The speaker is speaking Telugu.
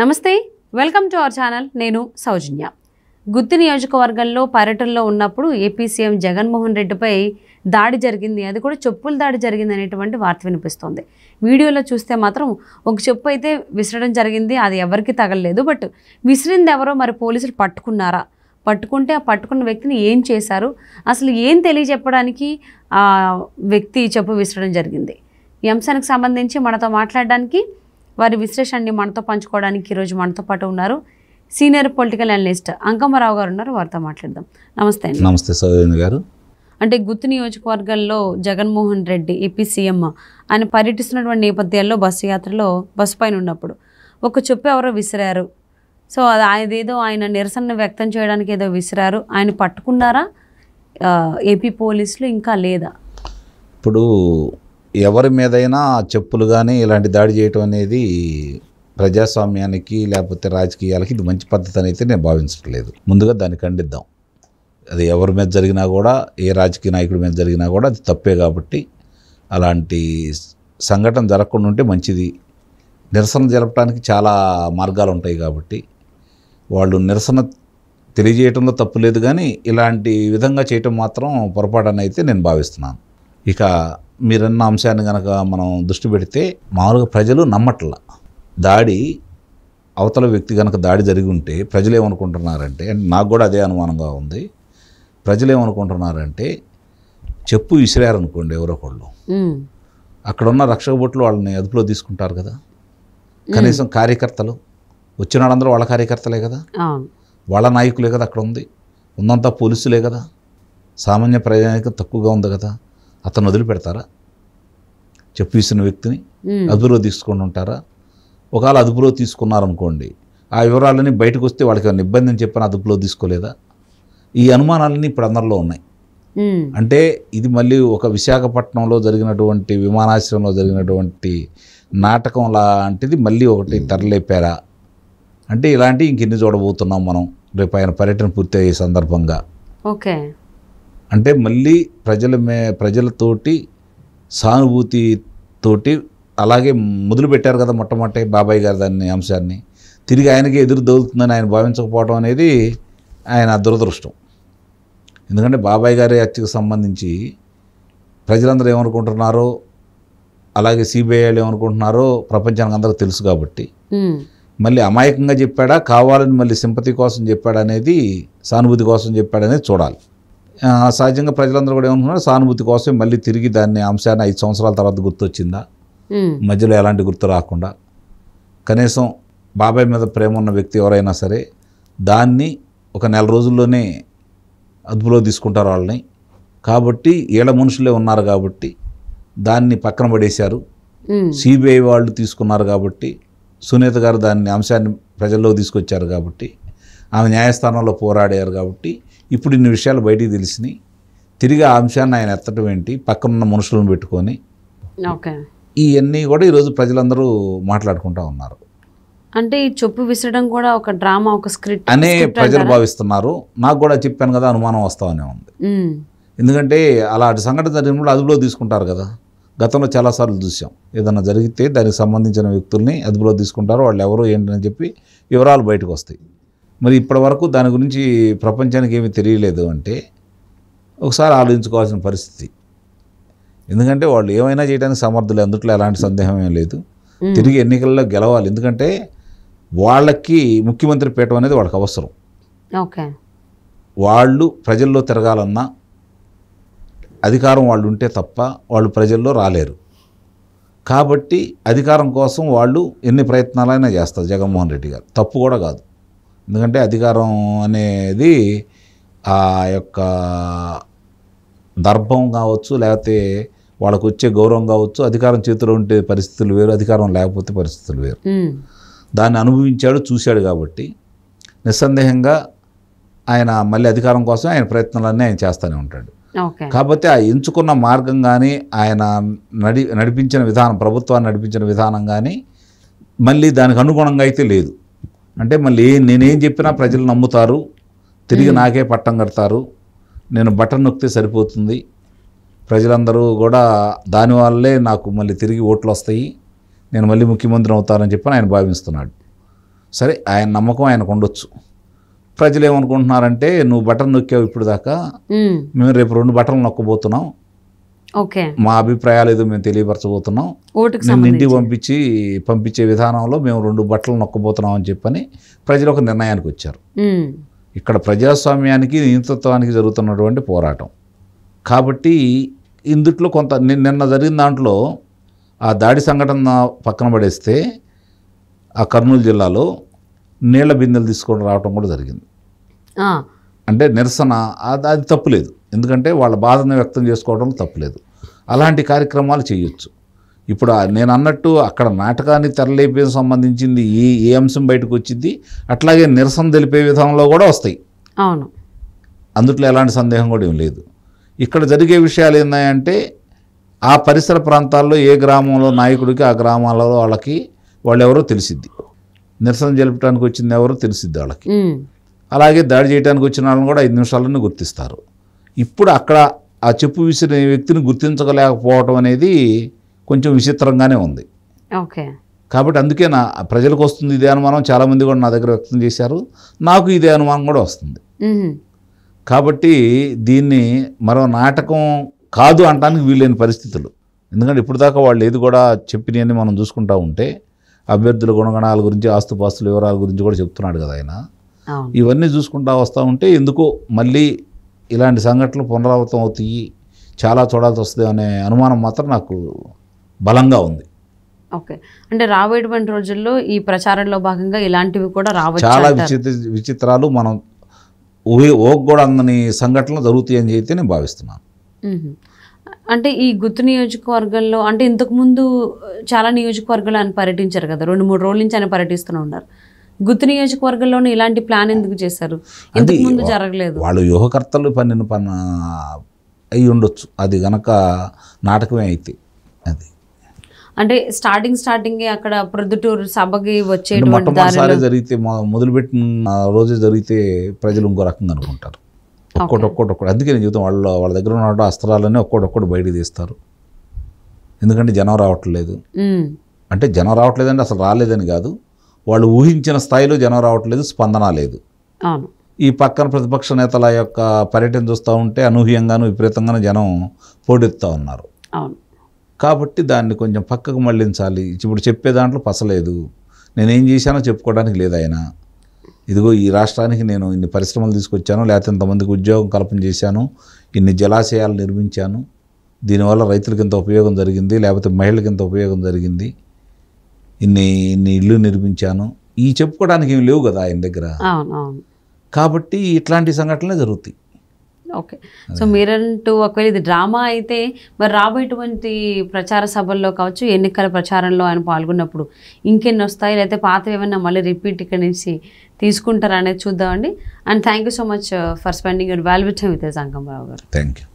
నమస్తే వెల్కమ్ టు అవర్ ఛానల్ నేను సౌజన్య గుత్తి నియోజకవర్గంలో పర్యటనలో ఉన్నప్పుడు ఏపీ సీఎం జగన్మోహన్ రెడ్డిపై దాడి జరిగింది అది కూడా చెప్పుల దాడి జరిగింది అనేటువంటి వార్త వినిపిస్తోంది వీడియోలో చూస్తే మాత్రం ఒక చెప్పు అయితే విసరడం జరిగింది అది ఎవరికి తగలలేదు బట్ విసిరింది ఎవరో మరి పోలీసులు పట్టుకున్నారా పట్టుకుంటే ఆ పట్టుకున్న వ్యక్తిని ఏం చేశారు అసలు ఏం తెలియజెప్పడానికి ఆ వ్యక్తి చెప్పు విసరడం జరిగింది ఈ అంశానికి సంబంధించి మనతో మాట్లాడడానికి వారి విశ్లేషణని మనతో పంచుకోవడానికి ఈరోజు మనతో పాటు ఉన్నారు సీనియర్ పొలిటికల్ అనలిస్ట్ అంకమ్మరావు గారు ఉన్నారు వారితో మాట్లాడదాం నమస్తే అండి నమస్తే సౌదేంద్ర గారు అంటే గుత్తు నియోజకవర్గంలో జగన్మోహన్ రెడ్డి ఏపీ సీఎం ఆయన పర్యటిస్తున్నటువంటి నేపథ్యాల్లో బస్సు యాత్రలో బస్సు పైన ఉన్నప్పుడు ఒక చెప్పు ఎవరో విసిరారు సో అది అదేదో ఆయన నిరసన వ్యక్తం చేయడానికి ఏదో విసిరారు ఆయన పట్టుకున్నారా ఏపీ పోలీసులు ఇంకా లేదా ఇప్పుడు ఎవరి మీదైనా చెప్పులు కానీ ఇలాంటి దాడి చేయటం అనేది ప్రజాస్వామ్యానికి లేకపోతే రాజకీయాలకి ఇది మంచి పద్ధతి అని అయితే నేను భావించట్లేదు ముందుగా దాన్ని ఖండిద్దాం అది ఎవరి మీద జరిగినా కూడా ఏ రాజకీయ నాయకుడి మీద జరిగినా కూడా అది తప్పే కాబట్టి అలాంటి సంఘటన జరగకుండా ఉంటే మంచిది నిరసన జరపడానికి చాలా మార్గాలు ఉంటాయి కాబట్టి వాళ్ళు నిరసన తెలియజేయటంలో తప్పు లేదు కానీ ఇలాంటి విధంగా చేయటం మాత్రం అయితే నేను భావిస్తున్నాను ఇక మీరన్న అంశాన్ని కనుక మనం దృష్టి పెడితే మామూలుగా ప్రజలు నమ్మట్ల దాడి అవతల వ్యక్తి కనుక దాడి జరిగి ఉంటే ప్రజలు ఏమనుకుంటున్నారంటే అండ్ నాకు కూడా అదే అనుమానంగా ఉంది ప్రజలు ఏమనుకుంటున్నారంటే చెప్పు విసిరారనుకోండి ఎవరో ఒకళ్ళు అక్కడ ఉన్న రక్షక బొట్లు వాళ్ళని అదుపులో తీసుకుంటారు కదా కనీసం కార్యకర్తలు వచ్చిన వాళ్ళందరూ వాళ్ళ కార్యకర్తలే కదా వాళ్ళ నాయకులే కదా అక్కడ ఉంది ఉన్నంతా పోలీసులే కదా సామాన్య ప్రజానికి తక్కువగా ఉంది కదా అతను వదిలిపెడతారా చెప్పు ఇస్తున్న వ్యక్తిని అదుపులో తీసుకొని ఉంటారా ఒకవేళ అదుపులో తీసుకున్నారనుకోండి ఆ వివరాలన్నీ బయటకు వస్తే వాళ్ళకి ఏమైనా ఇబ్బంది అని చెప్పని అదుపులో తీసుకోలేదా ఈ అనుమానాలన్నీ ఇప్పుడు అందరిలో ఉన్నాయి అంటే ఇది మళ్ళీ ఒక విశాఖపట్నంలో జరిగినటువంటి విమానాశ్రయంలో జరిగినటువంటి నాటకం లాంటిది మళ్ళీ ఒకటి తరలేపారా అంటే ఇలాంటివి ఇంకెన్ని చూడబోతున్నాం మనం రేపు ఆయన పర్యటన పూర్తి అయ్యే సందర్భంగా ఓకే అంటే మళ్ళీ ప్రజల మే ప్రజలతోటి సానుభూతితోటి అలాగే మొదలుపెట్టారు కదా మొట్టమొదటి బాబాయ్ గారు దాన్ని అంశాన్ని తిరిగి ఆయనకి ఎదురు దొరుకుతుందని ఆయన భావించకపోవడం అనేది ఆయన దురదృష్టం ఎందుకంటే బాబాయ్ గారి హత్యకు సంబంధించి ప్రజలందరూ ఏమనుకుంటున్నారో అలాగే సిబిఐలు ఏమనుకుంటున్నారో ప్రపంచానికి అందరూ తెలుసు కాబట్టి మళ్ళీ అమాయకంగా చెప్పాడా కావాలని మళ్ళీ సింపతి కోసం చెప్పాడనేది సానుభూతి కోసం చెప్పాడనేది చూడాలి సహజంగా ప్రజలందరూ కూడా ఏమనుకున్నారు సానుభూతి కోసం మళ్ళీ తిరిగి దాన్ని అంశాన్ని ఐదు సంవత్సరాల తర్వాత గుర్తొచ్చిందా మధ్యలో ఎలాంటి గుర్తు రాకుండా కనీసం బాబాయ్ మీద ప్రేమ ఉన్న వ్యక్తి ఎవరైనా సరే దాన్ని ఒక నెల రోజుల్లోనే అదుపులో తీసుకుంటారు వాళ్ళని కాబట్టి ఏళ్ళ మనుషులే ఉన్నారు కాబట్టి దాన్ని పక్కన పడేశారు సిబిఐ వాళ్ళు తీసుకున్నారు కాబట్టి సునీత గారు దాన్ని అంశాన్ని ప్రజల్లో తీసుకొచ్చారు కాబట్టి ఆమె న్యాయస్థానంలో పోరాడారు కాబట్టి ఇప్పుడు ఇన్ని విషయాలు బయటికి తెలిసినాయి తిరిగి ఆ అంశాన్ని ఆయన ఎత్తడం ఏంటి పక్కనున్న మనుషులను పెట్టుకొని ఇవన్నీ కూడా ఈరోజు ప్రజలందరూ మాట్లాడుకుంటూ ఉన్నారు అంటే ఈ చెప్పు విసరడం కూడా ఒక డ్రామా ఒక స్క్రిప్ట్ అనే ప్రజలు భావిస్తున్నారు నాకు కూడా చెప్పాను కదా అనుమానం వస్తామనే ఉంది ఎందుకంటే అలాంటి సంఘటన జరిగినప్పుడు అదుపులో తీసుకుంటారు కదా గతంలో చాలాసార్లు చూసాం ఏదన్నా జరిగితే దానికి సంబంధించిన వ్యక్తుల్ని అదుపులో తీసుకుంటారు వాళ్ళు ఎవరు ఏంటని చెప్పి వివరాలు బయటకు వస్తాయి మరి ఇప్పటి వరకు దాని గురించి ప్రపంచానికి ఏమీ తెలియలేదు అంటే ఒకసారి ఆలోచించుకోవాల్సిన పరిస్థితి ఎందుకంటే వాళ్ళు ఏమైనా చేయడానికి సమర్థులు అందుట్లో ఎలాంటి సందేహం ఏం లేదు తిరిగి ఎన్నికల్లో గెలవాలి ఎందుకంటే వాళ్ళకి ముఖ్యమంత్రి పీఠం అనేది వాళ్ళకి అవసరం ఓకే వాళ్ళు ప్రజల్లో తిరగాలన్నా అధికారం వాళ్ళు ఉంటే తప్ప వాళ్ళు ప్రజల్లో రాలేరు కాబట్టి అధికారం కోసం వాళ్ళు ఎన్ని ప్రయత్నాలైనా చేస్తారు జగన్మోహన్ రెడ్డి గారు తప్పు కూడా కాదు ఎందుకంటే అధికారం అనేది ఆ యొక్క దర్భం కావచ్చు లేకపోతే వాళ్ళకు వచ్చే గౌరవం కావచ్చు అధికారం చేతిలో ఉంటే పరిస్థితులు వేరు అధికారం లేకపోతే పరిస్థితులు వేరు దాన్ని అనుభవించాడు చూశాడు కాబట్టి నిస్సందేహంగా ఆయన మళ్ళీ అధికారం కోసం ఆయన ప్రయత్నాలన్నీ ఆయన చేస్తూనే ఉంటాడు కాబట్టి ఆ ఎంచుకున్న మార్గం కానీ ఆయన నడి నడిపించిన విధానం ప్రభుత్వాన్ని నడిపించిన విధానం కానీ మళ్ళీ దానికి అనుగుణంగా అయితే లేదు అంటే మళ్ళీ నేనేం చెప్పినా ప్రజలు నమ్ముతారు తిరిగి నాకే పట్టం కడతారు నేను బటన్ నొక్కితే సరిపోతుంది ప్రజలందరూ కూడా దాని వల్లే నాకు మళ్ళీ తిరిగి ఓట్లు వస్తాయి నేను మళ్ళీ ముఖ్యమంత్రి అవుతానని చెప్పని ఆయన భావిస్తున్నాడు సరే ఆయన నమ్మకం ఆయనకు ఉండొచ్చు ప్రజలు ఏమనుకుంటున్నారంటే నువ్వు బటన్ నొక్కావు ఇప్పుడు దాకా మేము రేపు రెండు బటన్లు నొక్కబోతున్నాం మా అభిప్రాయాలు ఏదో మేము తెలియపరచబోతున్నాం నేను ఇంటికి పంపించి పంపించే విధానంలో మేము రెండు బట్టలు నొక్కబోతున్నాం అని చెప్పని ప్రజలు ఒక నిర్ణయానికి వచ్చారు ఇక్కడ ప్రజాస్వామ్యానికి నియంతృత్వానికి జరుగుతున్నటువంటి పోరాటం కాబట్టి ఇందుట్లో కొంత నిన్న జరిగిన దాంట్లో ఆ దాడి సంఘటన పక్కన పడేస్తే ఆ కర్నూలు జిల్లాలో నీళ్ల బిందెలు తీసుకొని రావటం కూడా జరిగింది అంటే నిరసన అది తప్పులేదు ఎందుకంటే వాళ్ళ బాధను వ్యక్తం చేసుకోవడం తప్పులేదు అలాంటి కార్యక్రమాలు చేయొచ్చు ఇప్పుడు నేను అన్నట్టు అక్కడ నాటకాన్ని తెరలేపే సంబంధించింది ఏ ఏ అంశం బయటకు వచ్చింది అట్లాగే నిరసన తెలిపే విధంలో కూడా వస్తాయి అవును అందుట్లో ఎలాంటి సందేహం కూడా ఏం లేదు ఇక్కడ జరిగే విషయాలు ఏంటంటే ఆ పరిసర ప్రాంతాల్లో ఏ గ్రామంలో నాయకుడికి ఆ గ్రామాలలో వాళ్ళకి వాళ్ళెవరో తెలిసిద్ది నిరసన జరపడానికి వచ్చింది ఎవరో తెలిసిద్ది వాళ్ళకి అలాగే దాడి చేయడానికి వచ్చిన వాళ్ళని కూడా ఐదు నిమిషాలను గుర్తిస్తారు ఇప్పుడు అక్కడ ఆ చెప్పు విసిరిన వ్యక్తిని గుర్తించలేకపోవడం అనేది కొంచెం విచిత్రంగానే ఉంది ఓకే కాబట్టి అందుకే నా ప్రజలకు వస్తుంది ఇదే అనుమానం చాలామంది కూడా నా దగ్గర వ్యక్తం చేశారు నాకు ఇదే అనుమానం కూడా వస్తుంది కాబట్టి దీన్ని మరో నాటకం కాదు అనడానికి వీలైన పరిస్థితులు ఎందుకంటే ఇప్పుడు దాకా వాళ్ళు ఏది కూడా చెప్పినాయని మనం చూసుకుంటా ఉంటే అభ్యర్థుల గుణగణాల గురించి ఆస్తుపాస్తుల వివరాల గురించి కూడా చెప్తున్నాడు కదా ఆయన ఇవన్నీ చూసుకుంటా వస్తూ ఉంటే ఎందుకో మళ్ళీ ఇలాంటి సంఘటనలు పునరావృతం అవుతాయి చాలా చూడాల్సి వస్తుంది అనే అనుమానం మాత్రం నాకు బలంగా ఉంది ఓకే అంటే రాబోయేటువంటి రోజుల్లో ఈ ప్రచారంలో భాగంగా ఇలాంటివి కూడా రావచ్చు చాలా విచిత్ర విచిత్రాలు మనం ఓక్ కూడా అందని సంఘటనలు జరుగుతాయని చెప్పి నేను భావిస్తున్నాను అంటే ఈ గుర్తు నియోజకవర్గంలో అంటే ఇంతకుముందు చాలా నియోజకవర్గాలు ఆయన పర్యటించారు కదా రెండు మూడు రోజుల నుంచి ఆయన పర్యటిస్తూనే ఉన్నారు గుత్తు నియోజకవర్గంలోనే ఇలాంటి ప్లాన్ ఎందుకు చేశారు ముందు జరగలేదు వాళ్ళు వ్యూహకర్తలు పన్నెండు పన్న అయి ఉండొచ్చు అది గనక నాటకమే అయితే అది అంటే స్టార్టింగ్ స్టార్టింగ్ అక్కడ ప్రొద్దుటూరు సభకి వచ్చే మొట్టమొదటిసారి జరిగితే మొదలుపెట్టిన రోజే జరిగితే ప్రజలు ఇంకో రకంగా అనుకుంటారు ఒక్కోటి ఒక్కటి ఒక్కటి అందుకే నేను చెబుతాను వాళ్ళ వాళ్ళ దగ్గర ఉన్న అస్త్రాలన్నీ ఒక్కటి ఒక్కటి బయటకు తీస్తారు ఎందుకంటే జనం రావట్లేదు అంటే జనం రావట్లేదంటే అసలు రాలేదని కాదు వాళ్ళు ఊహించిన స్థాయిలో జనం రావట్లేదు స్పందన లేదు ఈ పక్కన ప్రతిపక్ష నేతల యొక్క పర్యటన చూస్తూ ఉంటే అనూహ్యంగాను విపరీతంగాను జనం పోటెత్తుతూ ఉన్నారు కాబట్టి దాన్ని కొంచెం పక్కకు మళ్లించాలి ఇప్పుడు చెప్పే దాంట్లో పసలేదు నేనేం చేశానో చెప్పుకోవడానికి లేదు ఆయన ఇదిగో ఈ రాష్ట్రానికి నేను ఇన్ని పరిశ్రమలు తీసుకొచ్చాను లేకపోతే ఇంతమందికి ఉద్యోగం కల్పన చేశాను ఇన్ని జలాశయాలు నిర్మించాను దీనివల్ల రైతులకి ఇంత ఉపయోగం జరిగింది లేకపోతే మహిళలకి ఇంత ఉపయోగం జరిగింది ఇన్ని ఇన్ని ఇల్లు నిర్మించాను ఈ చెప్పుకోవడానికి ఏమి లేవు కదా ఆయన దగ్గర కాబట్టి ఇట్లాంటి సంఘటనలే జరుగుతాయి ఓకే సో మీరంటూ ఒకవేళ ఇది డ్రామా అయితే మరి రాబోయేటువంటి ప్రచార సభల్లో కావచ్చు ఎన్నికల ప్రచారంలో ఆయన పాల్గొన్నప్పుడు ఇంకెన్ని వస్తాయి లేకపోతే పాత ఏమైనా మళ్ళీ రిపీట్ ఇక్కడ నుంచి తీసుకుంటారా అనేది చూద్దామండి and thank you so much for spending your value time with Sangam Babu garu thank you